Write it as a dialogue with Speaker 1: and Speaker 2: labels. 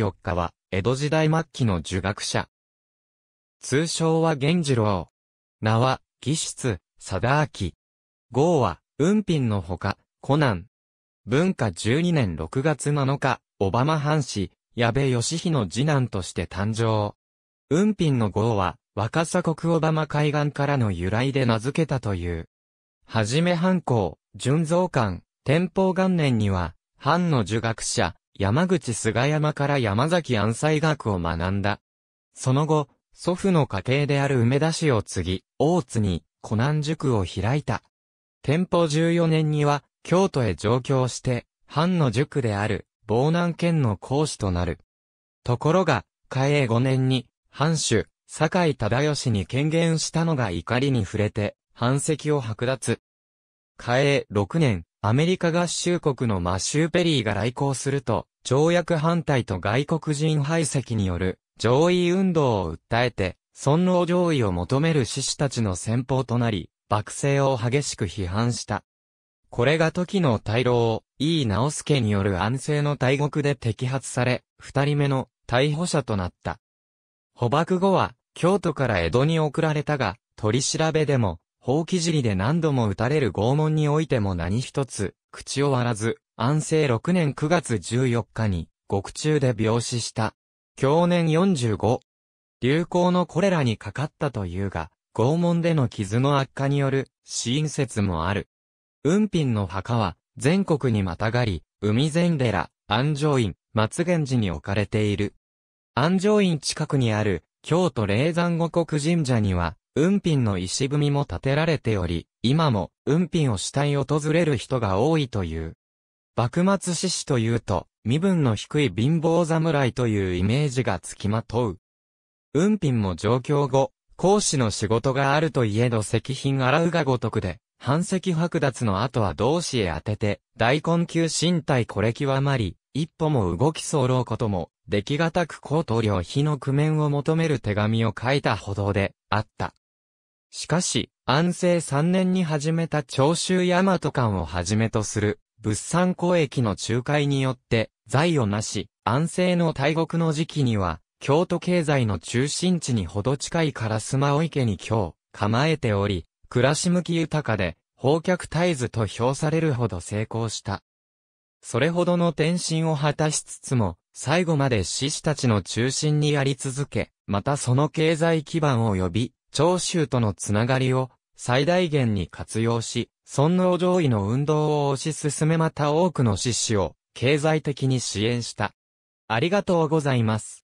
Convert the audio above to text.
Speaker 1: 緑日は、江戸時代末期の儒学者。通称は源次郎。名は、義室、貞明。号は、雲賓のほか、コナン。文化12年6月7日、小浜藩士、矢部義日の次男として誕生。雲賓の号は、若狭国小浜海岸からの由来で名付けたという。はじめ藩校、純造館、天保元年には、藩の儒学者、山口菅山から山崎安西学を学んだ。その後、祖父の家庭である梅田市を継ぎ、大津に、湖南塾を開いた。天保14年には、京都へ上京して、藩の塾である、防南県の講師となる。ところが、嘉永5年に、藩主、坂井忠義に権限したのが怒りに触れて、藩籍を剥奪。嘉永6年、アメリカ合衆国のマシューペリーが来航すると、条約反対と外国人排斥による上位運動を訴えて、尊王上位を求める志士たちの先鋒となり、幕政を激しく批判した。これが時の大老、井伊直助による安政の大獄で摘発され、二人目の逮捕者となった。捕縛後は、京都から江戸に送られたが、取り調べでも、放棄尻で何度も打たれる拷問においても何一つ、口を割らず、安政6年9月14日に、獄中で病死した。去年45。流行のコレラにかかったというが、拷問での傷の悪化による死因説もある。雲品の墓は全国にまたがり、海前寺、安城院、松源寺に置かれている。安城院近くにある京都霊山五国神社には雲品の石組みも建てられており、今も雲品を下に訪れる人が多いという。幕末志士というと、身分の低い貧乏侍というイメージがつきまとう。雲品も上京後、講師の仕事があるといえど石品洗うがごとくで、反石剥奪の後は同志へ当てて、大根級身体これ極まり、一歩も動き候うことも、出来がたく高等領費の工面を求める手紙を書いたほどで、あった。しかし、安政3年に始めた長州大和間をはじめとする、物産交易の仲介によって、財をなし、安政の大国の時期には、京都経済の中心地にほど近い烏丸池に今日、構えており、暮らし向き豊かで、宝脚絶えずと評されるほど成功した。それほどの転身を果たしつつも、最後まで志士たちの中心にあり続け、またその経済基盤を呼び、長州とのつながりを最大限に活用し、尊王攘夷の運動を推し進めまた多くの志士を経済的に支援した。ありがとうございます。